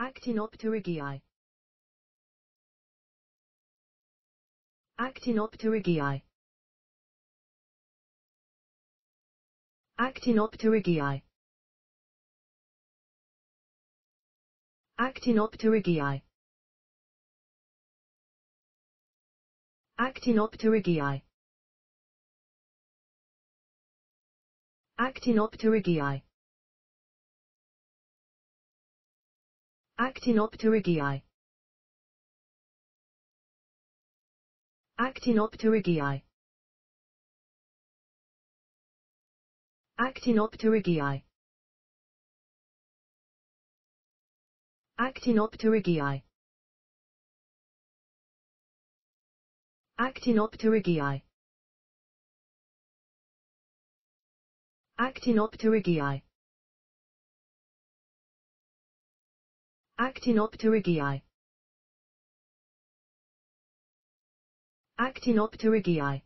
Actinopterygii. Actinopterygii. Actinopterygii. Actinopterygii. Actinopterygii. Actinopterygii. Actinopterygii. Actinopterygii. Actinopterygii. Actinopterygii. Actinopterygii. Actinopterygii. Actinopterygii. Actinopterygii.